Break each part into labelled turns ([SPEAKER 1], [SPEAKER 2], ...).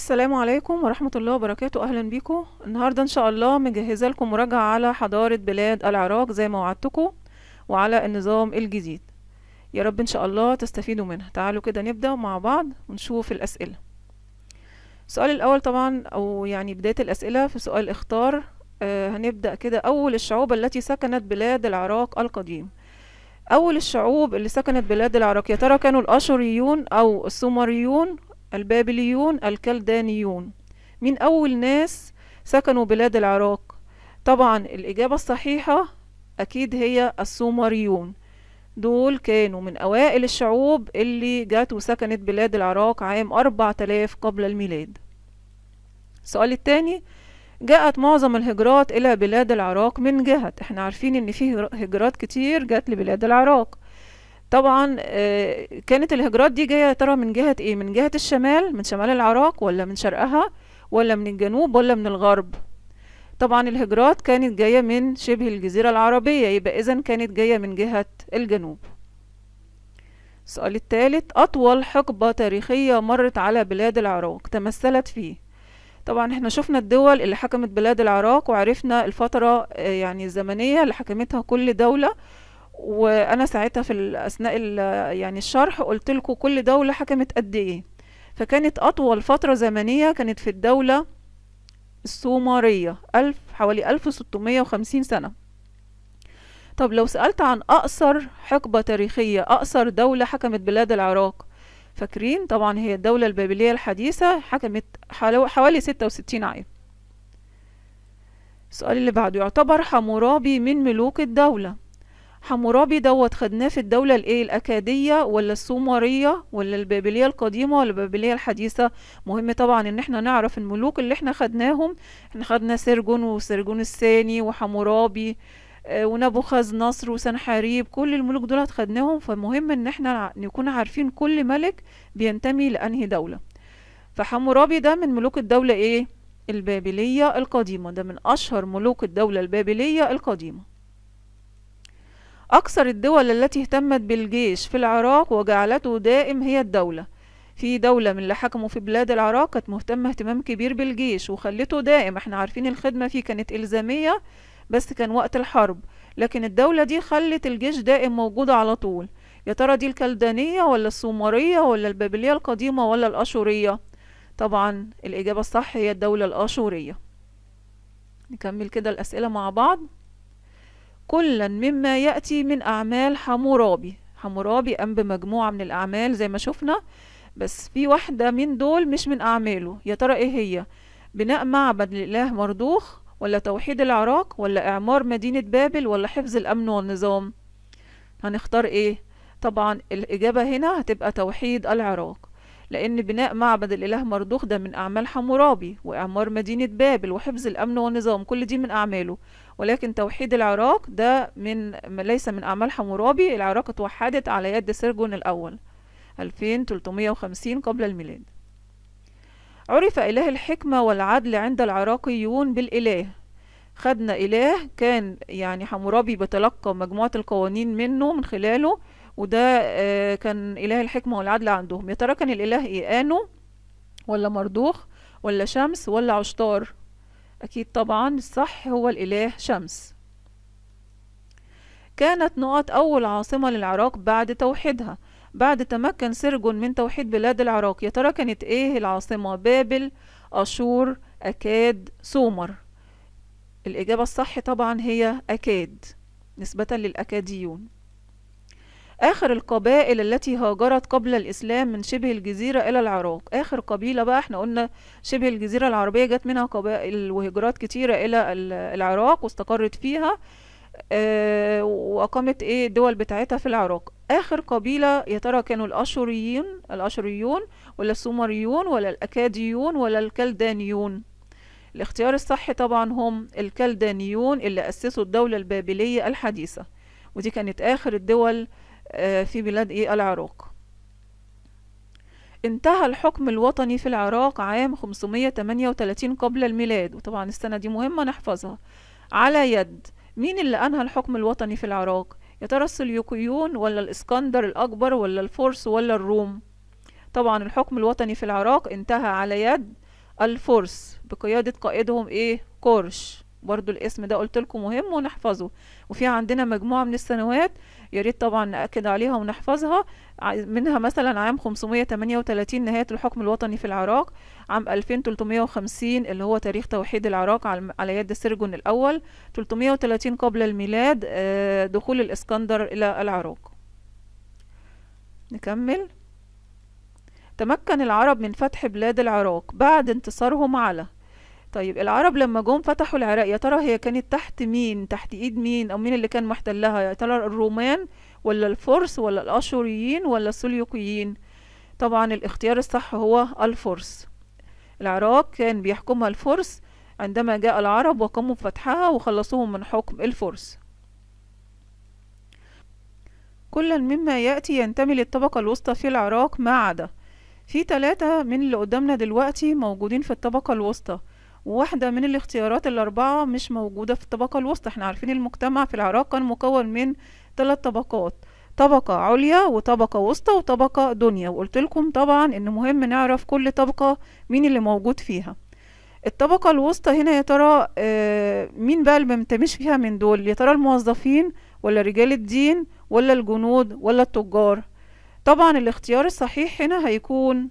[SPEAKER 1] السلام عليكم ورحمة الله وبركاته أهلا بيكم النهاردة إن شاء الله مجهزة لكم مراجعة على حضارة بلاد العراق زي ما وعدتكم وعلى النظام الجديد يا رب إن شاء الله تستفيدوا منها تعالوا كده نبدأ مع بعض ونشوف الأسئلة السؤال الأول طبعا أو يعني بداية الأسئلة في سؤال اختار آه هنبدأ كده أول الشعوب التي سكنت بلاد العراق القديم أول الشعوب اللي سكنت بلاد العراق يا ترى كانوا الأشوريون أو السومريون البابليون الكلدانيون مين أول ناس سكنوا بلاد العراق طبعا الإجابة الصحيحة أكيد هي السومريون دول كانوا من أوائل الشعوب اللي جات وسكنت بلاد العراق عام 4000 قبل الميلاد السؤال الثاني جاءت معظم الهجرات إلى بلاد العراق من جهة احنا عارفين ان في هجرات كتير جات لبلاد العراق طبعا آه، كانت الهجرات دي جايه يا ترى من جهه ايه من جهه الشمال من شمال العراق ولا من شرقها ولا من الجنوب ولا من الغرب طبعا الهجرات كانت جايه من شبه الجزيره العربيه يبقى اذا كانت جايه من جهه الجنوب السؤال الثالث اطول حقبه تاريخيه مرت على بلاد العراق تمثلت فيه طبعا احنا شفنا الدول اللي حكمت بلاد العراق وعرفنا الفتره آه، يعني الزمنيه اللي حكمتها كل دوله وانا ساعتها في اثناء يعني الشرح قلت لكم كل دوله حكمت قد ايه فكانت اطول فتره زمنيه كانت في الدوله السومريه ألف حوالي 1650 سنه طب لو سالت عن اقصر حقبه تاريخيه اقصر دوله حكمت بلاد العراق فاكرين طبعا هي الدوله البابليه الحديثه حكمت حوالي 66 عام السؤال اللي بعده يعتبر حمورابي من ملوك الدوله حمورابي دوت خدناه في الدولة الايه الاكادية ولا السومرية ولا البابلية القديمة ولا البابلية الحديثة مهم طبعا ان احنا نعرف الملوك اللي احنا خدناهم احنا خدنا سرجون وسرجون الثاني وحمورابي آه، ونبوخذ نصر وسنحاريب كل الملوك دول خدناهم فمهم ان احنا نكون عارفين كل ملك بينتمي لانهي دولة فحمورابي ده من ملوك الدولة ايه البابلية القديمة ده من اشهر ملوك الدولة البابلية القديمة أكثر الدول التي اهتمت بالجيش في العراق وجعلته دائم هي الدولة في دولة من اللي حكموا في بلاد العراق كانت مهتمة اهتمام كبير بالجيش وخلته دائم احنا عارفين الخدمة فيه كانت إلزامية بس كان وقت الحرب لكن الدولة دي خلت الجيش دائم موجود على طول يا ترى دي الكلدانية ولا السومرية ولا البابلية القديمة ولا الأشورية طبعا الإجابة الصح هي الدولة الأشورية نكمل كده الأسئلة مع بعض كلا مما يأتي من أعمال حمورابي حمورابي قام بمجموعة من الأعمال زي ما شفنا بس في واحدة من دول مش من أعماله يا ترى إيه هي بناء معبد لإله مردوخ ولا توحيد العراق ولا إعمار مدينة بابل ولا حفظ الأمن والنظام هنختار إيه طبعا الإجابة هنا هتبقى توحيد العراق لأن بناء معبد الإله مردوخ ده من أعمال حمورابي وإعمار مدينة بابل وحفظ الأمن والنظام كل دي من أعماله ولكن توحيد العراق ده من ليس من أعمال حمورابي العراق اتوحدت على يد سرجون الأول 2350 قبل الميلاد عرف إله الحكمة والعدل عند العراقيون بالإله خدنا إله كان يعني حمورابي بتلقى مجموعة القوانين منه من خلاله وده آه، كان إله الحكمة والعدل عندهم يتركن الإله إيه آنو ولا مردوخ ولا شمس ولا عشتار أكيد طبعا الصح هو الإله شمس كانت نقط أول عاصمة للعراق بعد توحيدها بعد تمكن سرجون من توحيد بلاد العراق يا ترى كانت إيه العاصمة بابل أشور أكاد سومر الإجابة الصح طبعا هي أكاد نسبة للأكاديون آخر القبائل التي هاجرت قبل الإسلام من شبه الجزيرة إلى العراق آخر قبيلة بقى احنا قلنا شبه الجزيرة العربية جت منها قبائل وهجرات كتيرة إلى العراق واستقرت فيها آه وأقامت إيه الدول بتاعتها في العراق آخر قبيلة يا ترى كانوا الأشوريين الأشوريون ولا السومريون ولا الأكاديون ولا الكلدانيون الاختيار الصح طبعا هم الكلدانيون اللي أسسوا الدولة البابلية الحديثة ودي كانت آخر الدول آه، في بلاد إيه العراق انتهى الحكم الوطني في العراق عام 538 قبل الميلاد وطبعا السنة دي مهمة نحفظها على يد مين اللي أنهى الحكم الوطني في العراق يا ترى السليوكيون ولا الإسكندر الأكبر ولا الفرس ولا الروم طبعا الحكم الوطني في العراق انتهى على يد الفرس بقيادة قائدهم ايه كورش برضو الاسم ده قلت لكم مهم ونحفظه وفي عندنا مجموعة من السنوات يا ريت طبعا ناكد عليها ونحفظها منها مثلا عام 538 نهايه الحكم الوطني في العراق عام 2350 اللي هو تاريخ توحيد العراق على يد سرجون الاول 330 قبل الميلاد آه، دخول الاسكندر الى العراق نكمل تمكن العرب من فتح بلاد العراق بعد انتصارهم على طيب العرب لما جم فتحوا العراق يا ترى هي كانت تحت مين تحت ايد مين او مين اللي كان محتلها يا ترى الرومان ولا الفرس ولا الاشوريين ولا السليوكيين طبعا الاختيار الصح هو الفرس العراق كان بيحكمها الفرس عندما جاء العرب وقاموا بفتحها وخلصوهم من حكم الفرس كلا مما يأتي ينتمي للطبقة الوسطى في العراق ما عدا في ثلاثة من اللي قدامنا دلوقتي موجودين في الطبقة الوسطى واحدة من الاختيارات الأربعة مش موجودة في الطبقة الوسطى احنا عارفين المجتمع في العراق كان مكون من ثلاث طبقات طبقة عليا وطبقة وسطى وطبقة دنيا وقلت لكم طبعا ان مهم نعرف كل طبقة مين اللي موجود فيها الطبقة الوسطى هنا يا ترى آه، مين بقى اللي منتمش فيها من دول يا ترى الموظفين ولا رجال الدين ولا الجنود ولا التجار طبعا الاختيار الصحيح هنا هيكون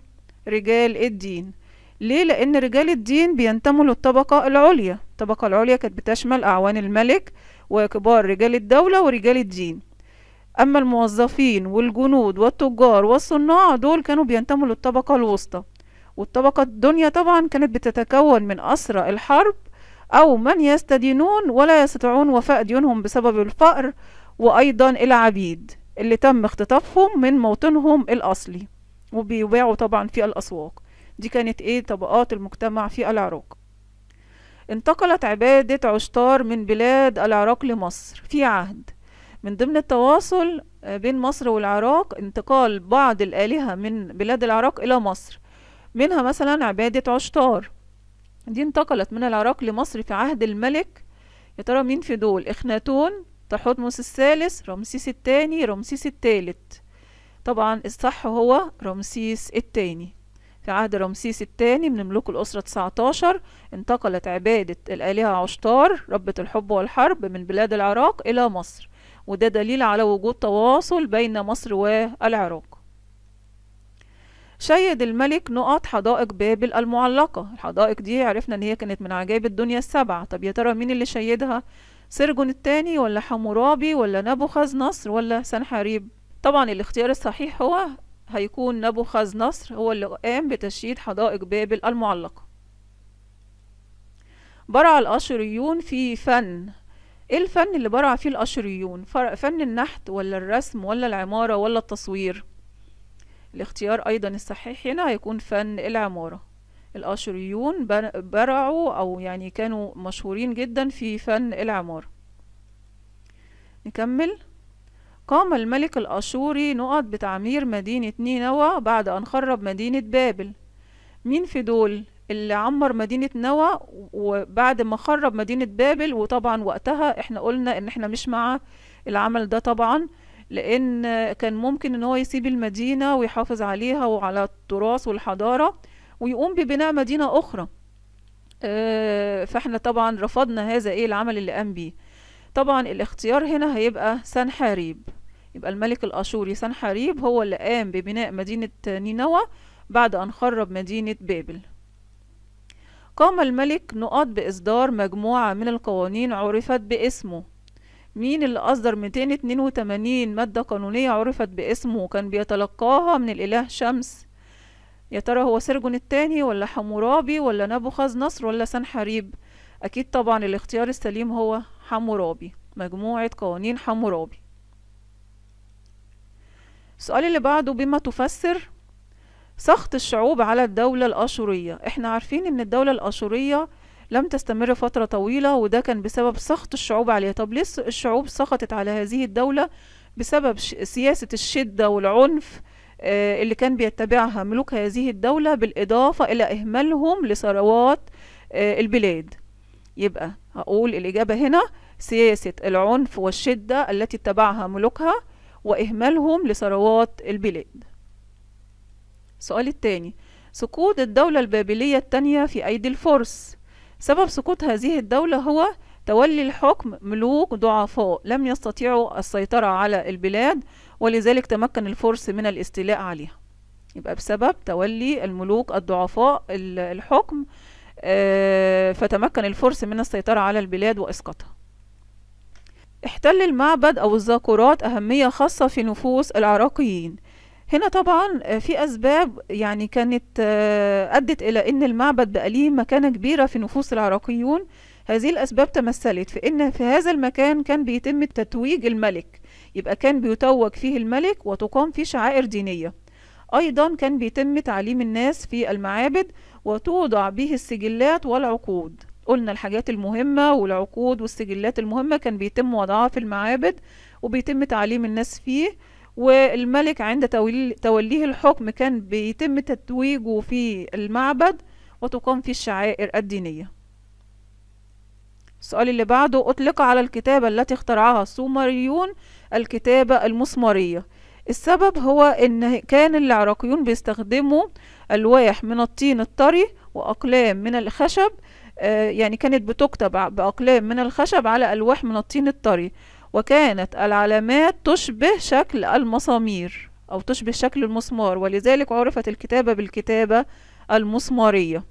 [SPEAKER 1] رجال الدين ليه لان رجال الدين بينتموا للطبقه العليا الطبقه العليا كانت بتشمل اعوان الملك وكبار رجال الدوله ورجال الدين اما الموظفين والجنود والتجار والصناع دول كانوا بينتموا للطبقه الوسطى والطبقه الدنيا طبعا كانت بتتكون من اسرى الحرب او من يستدينون ولا يستطيعون وفاء ديونهم بسبب الفقر وايضا العبيد اللي تم اختطافهم من موطنهم الاصلي وبيباعوا طبعا في الاسواق دي كانت ايه طبقات المجتمع في العراق انتقلت عبادة عشتار من بلاد العراق لمصر في عهد من ضمن التواصل بين مصر والعراق انتقال بعض الآلهة من بلاد العراق إلى مصر منها مثلا عبادة عشتار دي انتقلت من العراق لمصر في عهد الملك يا ترى مين في دول اخناتون تحتمس الثالث رمسيس الثاني رمسيس الثالث طبعا الصح هو رمسيس الثاني في عهد رمسيس الثاني من ملوك الأسرة 19 انتقلت عبادة الآلهة عشتار ربة الحب والحرب من بلاد العراق إلى مصر وده دليل على وجود تواصل بين مصر والعراق شيد الملك نقط حدائق بابل المعلقة الحدائق دي عرفنا ان هي كانت من عجائب الدنيا السبعة طب يا ترى مين اللي شيدها سرجون الثاني ولا حمورابي ولا نبوخذ نصر ولا سنحاريب طبعا الاختيار الصحيح هو هيكون نبوخذ نصر هو اللي قام بتشييد حدائق بابل المعلقة برع الأشريون في فن ايه الفن اللي برع فيه الأشريون فن النحت ولا الرسم ولا العمارة ولا التصوير الاختيار أيضا الصحيح هنا هيكون فن العمارة الأشريون برعوا أو يعني كانوا مشهورين جدا في فن العمارة نكمل قام الملك الأشوري نقط بتعمير مدينة نينوى بعد أن خرب مدينة بابل مين في دول اللي عمر مدينة نوى وبعد ما خرب مدينة بابل وطبعا وقتها احنا قلنا ان احنا مش مع العمل ده طبعا لان كان ممكن ان هو يسيب المدينة ويحافظ عليها وعلى التراث والحضارة ويقوم ببناء مدينة اخرى اه فاحنا طبعا رفضنا هذا ايه العمل اللي قام بيه طبعا الاختيار هنا هيبقى سنحاريب يبقى الملك الاشوري سنحريب هو اللي قام ببناء مدينه نينوى بعد ان خرب مدينه بابل قام الملك نقاط باصدار مجموعه من القوانين عرفت باسمه مين اللي أصدر 282 مادة قانونية عرفت باسمه وكان بيتلقاها من الإله شمس يا ترى هو سرجون التاني ولا حمورابي ولا نبوخذ نصر ولا سنحريب أكيد طبعا الاختيار السليم هو حمورابي مجموعة قوانين حمورابي السؤال اللي بعده بما تفسر سخط الشعوب على الدولة الأشورية احنا عارفين ان الدولة الأشورية لم تستمر فترة طويلة وده كان بسبب سخط الشعوب عليها طب ليه الشعوب سخطت على هذه الدولة بسبب سياسة الشدة والعنف آه، اللي كان بيتبعها ملوك هذه الدولة بالإضافة إلى إهمالهم لثروات آه، البلاد يبقى هقول الإجابة هنا سياسة العنف والشدة التي اتبعها ملوكها وإهمالهم لثروات البلاد السؤال الثاني سقوط الدولة البابلية الثانية في أيدي الفرس سبب سقوط هذه الدولة هو تولي الحكم ملوك ضعفاء لم يستطيعوا السيطرة على البلاد ولذلك تمكن الفرس من الاستيلاء عليها يبقى بسبب تولي الملوك الضعفاء الحكم آه، فتمكن الفرس من السيطرة على البلاد وإسقاطها احتل المعبد أو الذاكرات أهمية خاصة في نفوس العراقيين هنا طبعا آه، في أسباب يعني كانت آه، أدت إلى أن المعبد بقى ليه مكانة كبيرة في نفوس العراقيون هذه الأسباب تمثلت في أن في هذا المكان كان بيتم تتويج الملك يبقى كان بيتوج فيه الملك وتقام فيه شعائر دينية أيضا كان بيتم تعليم الناس في المعابد وتوضع به السجلات والعقود قلنا الحاجات المهمة والعقود والسجلات المهمة كان بيتم وضعها في المعابد وبيتم تعليم الناس فيه والملك عند توليه الحكم كان بيتم تتويجه في المعبد وتقام فيه الشعائر الدينية السؤال اللي بعده أطلق على الكتابة التي اخترعها السومريون الكتابة المسمارية السبب هو ان كان العراقيون بيستخدموا الواح من الطين الطري واقلام من الخشب آه، يعني كانت بتكتب بأقلام من الخشب على ألواح من الطين الطري وكانت العلامات تشبه شكل المسامير أو تشبه شكل المسمار ولذلك عرفت الكتابة بالكتابة المسمارية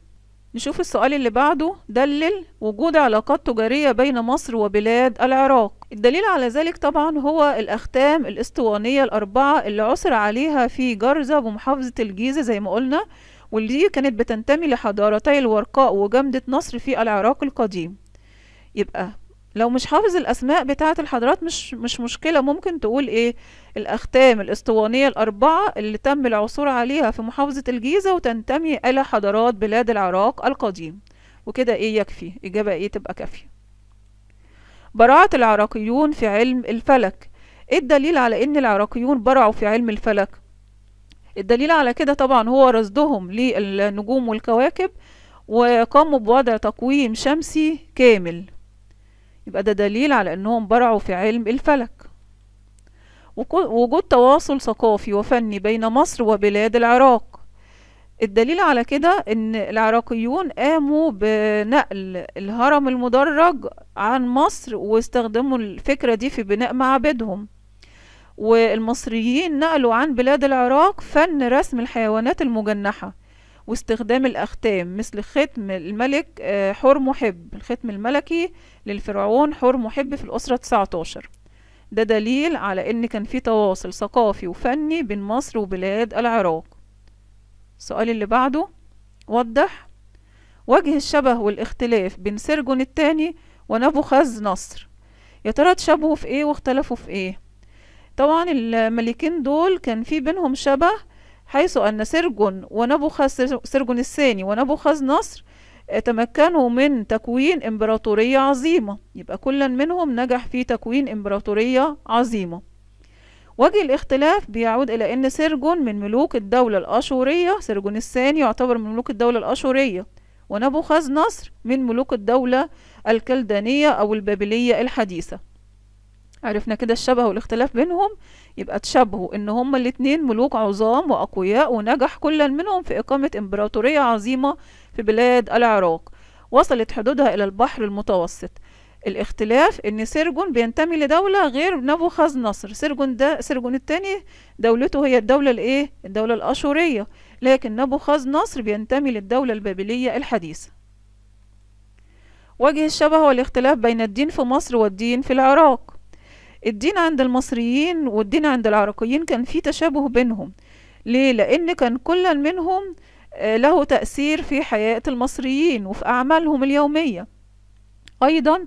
[SPEAKER 1] نشوف السؤال اللي بعده دلل وجود علاقات تجارية بين مصر وبلاد العراق الدليل على ذلك طبعا هو الأختام الإسطوانية الأربعة اللي عثر عليها في جرزة بمحافظة الجيزة زي ما قلنا واللي كانت بتنتمي لحضارتي الورقاء وجمدة نصر في العراق القديم يبقى لو مش حافظ الاسماء بتاعه الحضارات مش مش مشكله ممكن تقول ايه الاختام الاسطوانيه الاربعه اللي تم العثور عليها في محافظه الجيزه وتنتمي الى حضارات بلاد العراق القديم وكده ايه يكفي اجابه ايه تبقى كافيه براعة العراقيون في علم الفلك ايه الدليل على ان العراقيون برعوا في علم الفلك الدليل على كده طبعا هو رصدهم للنجوم والكواكب وقاموا بوضع تقويم شمسي كامل يبقى ده دليل على انهم برعوا في علم الفلك وجود تواصل ثقافي وفني بين مصر وبلاد العراق الدليل على كده ان العراقيون قاموا بنقل الهرم المدرج عن مصر واستخدموا الفكرة دي في بناء معابدهم والمصريين نقلوا عن بلاد العراق فن رسم الحيوانات المجنحة واستخدام الأختام مثل ختم الملك آه، حور محب الختم الملكي للفرعون حور محب في الأسرة 19 ده دليل على إن كان في تواصل ثقافي وفني بين مصر وبلاد العراق السؤال اللي بعده وضح وجه الشبه والاختلاف بين سرجون الثاني ونبوخذ نصر يا ترى تشابهوا في ايه واختلفوا في ايه طبعا الملكين دول كان في بينهم شبه حيث أن سرجون ونبوخذ سرجون الثاني ونبوخذ نصر تمكنوا من تكوين إمبراطورية عظيمة يبقى كل منهم نجح في تكوين إمبراطورية عظيمة وجه الاختلاف بيعود إلى أن سرجون من ملوك الدولة الأشورية سرجون الثاني يعتبر من ملوك الدولة الأشورية ونبوخذ نصر من ملوك الدولة الكلدانية أو البابلية الحديثة عرفنا كده الشبه والاختلاف بينهم يبقى تشبهوا ان هما الاتنين ملوك عظام واقوياء ونجح كل منهم في اقامة امبراطورية عظيمة في بلاد العراق وصلت حدودها الى البحر المتوسط الاختلاف ان سرجون بينتمي لدولة غير نبوخذ نصر سرجون ده سرجون التاني دولته هي الدولة الايه الدولة الاشورية لكن نبوخذ نصر بينتمي للدولة البابلية الحديثة وجه الشبه والاختلاف بين الدين في مصر والدين في العراق الدين عند المصريين والدين عند العراقيين كان في تشابه بينهم ليه لان كان كل منهم آه، له تأثير في حياة المصريين وفي أعمالهم اليومية أيضا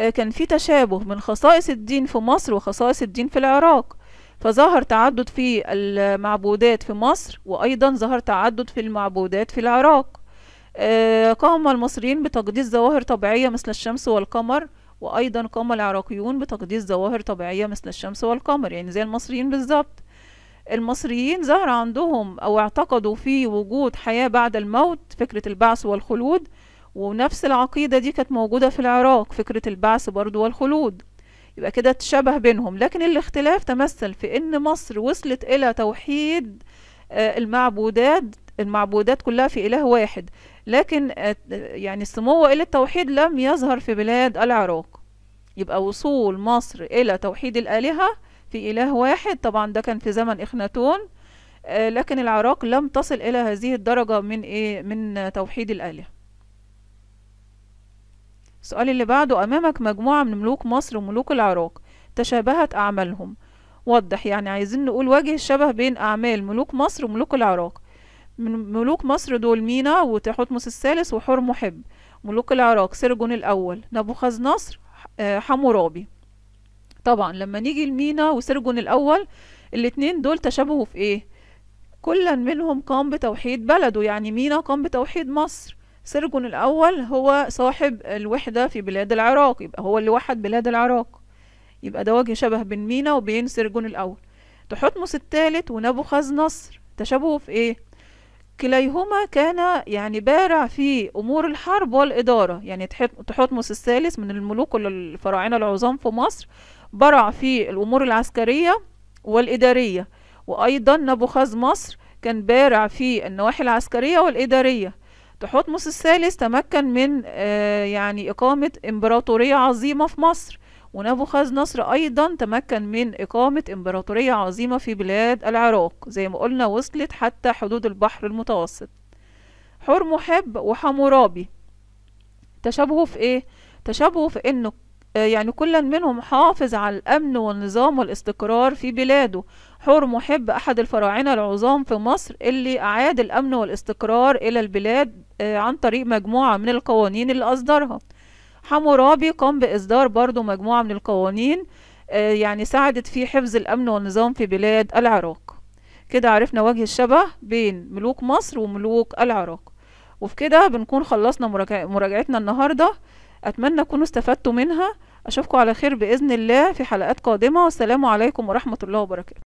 [SPEAKER 1] آه، كان في تشابه من خصائص الدين في مصر وخصائص الدين في العراق فظهر تعدد في المعبودات في مصر وأيضا ظهر تعدد في المعبودات في العراق آه، قام المصريين بتقديس ظواهر طبيعية مثل الشمس والقمر وأيضا قام العراقيون بتقديس ظواهر طبيعية مثل الشمس والقمر يعني زي المصريين بالظبط المصريين ظهر عندهم أو اعتقدوا في وجود حياة بعد الموت فكرة البعث والخلود ونفس العقيدة دي كانت موجودة في العراق فكرة البعث برضو والخلود يبقى كده تشبه بينهم لكن الاختلاف تمثل في ان مصر وصلت الى توحيد آه، المعبودات المعبودات كلها في اله واحد لكن آه، يعني السمو إلى التوحيد لم يظهر في بلاد العراق يبقى وصول مصر إلى توحيد الآلهة في إله واحد طبعا ده كان في زمن إخناتون آه، لكن العراق لم تصل إلى هذه الدرجة من إيه من توحيد الآلهة السؤال اللي بعده أمامك مجموعة من ملوك مصر وملوك العراق تشابهت أعمالهم وضح يعني عايزين نقول وجه الشبه بين أعمال ملوك مصر وملوك العراق من ملوك مصر دول مينا وتحتمس الثالث وحور محب ملوك العراق سرجون الأول نبوخذ نصر آه، حمورابي طبعا لما نيجي لمينا وسرجون الأول الاتنين دول تشابهوا في ايه كل منهم قام بتوحيد بلده يعني مينا قام بتوحيد مصر سرجون الأول هو صاحب الوحدة في بلاد العراق يبقى هو اللي وحد بلاد العراق يبقى ده وجه شبه بين مينا وبين سرجون الأول تحتمس الثالث ونبوخذ نصر تشابهوا في ايه كليهما كان يعني بارع في أمور الحرب والإدارة يعني تحتمس الثالث من الملوك الفراعنة العظام في مصر برع في الأمور العسكرية والإدارية وأيضا نبوخذ مصر كان بارع في النواحي العسكرية والإدارية تحتمس الثالث تمكن من آه يعني إقامة إمبراطورية عظيمة في مصر ونبوخذ نصر أيضا تمكن من إقامة إمبراطورية عظيمة في بلاد العراق زي ما قلنا وصلت حتى حدود البحر المتوسط حور محب وحمورابي تشابهوا في إيه؟ تشابهوا في إنه آه، يعني كل منهم حافظ على الأمن والنظام والاستقرار في بلاده حور محب أحد الفراعنة العظام في مصر اللي أعاد الأمن والاستقرار إلى البلاد آه، عن طريق مجموعة من القوانين اللي أصدرها حمورابي قام بإصدار برضو مجموعة من القوانين آه، يعني ساعدت في حفظ الأمن والنظام في بلاد العراق كده عرفنا وجه الشبه بين ملوك مصر وملوك العراق وفي كده بنكون خلصنا مراجعتنا النهاردة أتمنى تكونوا استفدتوا منها أشوفكم على خير بإذن الله في حلقات قادمة والسلام عليكم ورحمة الله وبركاته